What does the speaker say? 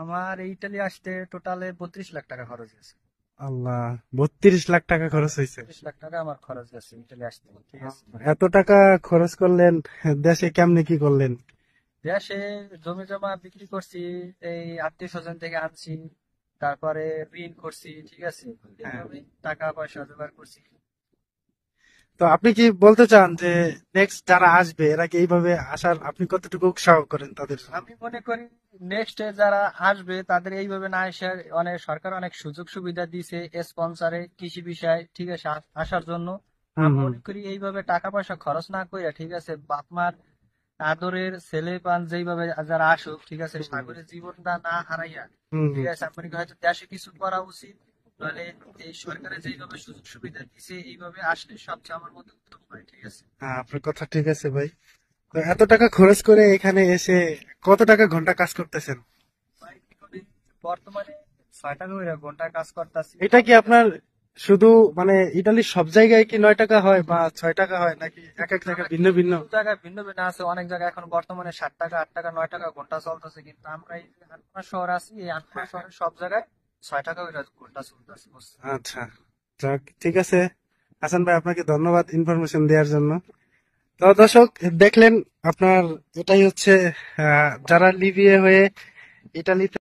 আমার ইটালি আসতে টোটালে বত্রিশ লাখ টাকা খরচ হয়েছে আল্লাহ বত্রিশ লাখ টাকা খরচ হয়েছে লাখ টাকা আমার খরচ গেছে ইটালি আসতে ঠিক আছে এত টাকা খরচ করলেন দেশে কেমনে কি করলেন দেশে জমি জমা বিক্রি করছি এই আত্মীয় স্বজন থেকে আনছি তারপরে ঋণ করছি ঠিক আছে হ্যাঁ। টাকা পয়সা জোগাড় করছি তো আপনি কি বলতে চান যে নেক্সট যারা আসবে এরা কি এইভাবে আসার আপনি কতটুকু উৎসাহ করেন তাদের আমি মনে করি নেক্সট যারা আসবে তাদের এইভাবে না আসার অনেক সরকার অনেক সুযোগ সুবিধা দিছে স্পন্সারে কৃষি বিষয় ঠিক আছে আসার জন্য মনে করি এইভাবে টাকা পয়সা খরচ না করে ঠিক আছে বাপমার আদরের ছেলে পান যেইভাবে যারা আসুক ঠিক আছে সাগরের জীবনটা না হারাইয়া ঠিক আছে আপনি হয়তো দেশে কিছু করা উচিত মানে এই সরকারে যেইভাবে সুযোগ সুবিধা দিছে এইভাবে আসলে সবচেয়ে আমার উত্তম হয় ঠিক আছে হ্যাঁ আপনার কথা ঠিক আছে ভাই তো এত টাকা খরচ করে এখানে এসে কত টাকা ঘন্টা কাজ করতেছেন বর্তমানে ছয় টাকা করে ঘন্টা কাজ করতেছি এটা কি আপনার শুধু মানে ইটালির সব জায়গায় কি নয় টাকা হয় বা ছয় টাকা হয় নাকি এক এক জায়গায় ভিন্ন ভিন্ন জায়গায় ভিন্ন ভিন্ন আছে অনেক জায়গায় এখন বর্তমানে ষাট টাকা আট টাকা নয় টাকা ঘন্টা চলতেছে কিন্তু আমরা এই আটপা শহর আছি এই আটপা শহরের সব জায়গায় ছয় টাকা আচ্ছা যাক ঠিক আছে হাসান ভাই আপনাকে ধন্যবাদ ইনফরমেশন দেওয়ার জন্য তো দর্শক দেখলেন আপনার এটাই হচ্ছে যারা লিবিয়া হয়ে ইটালিতে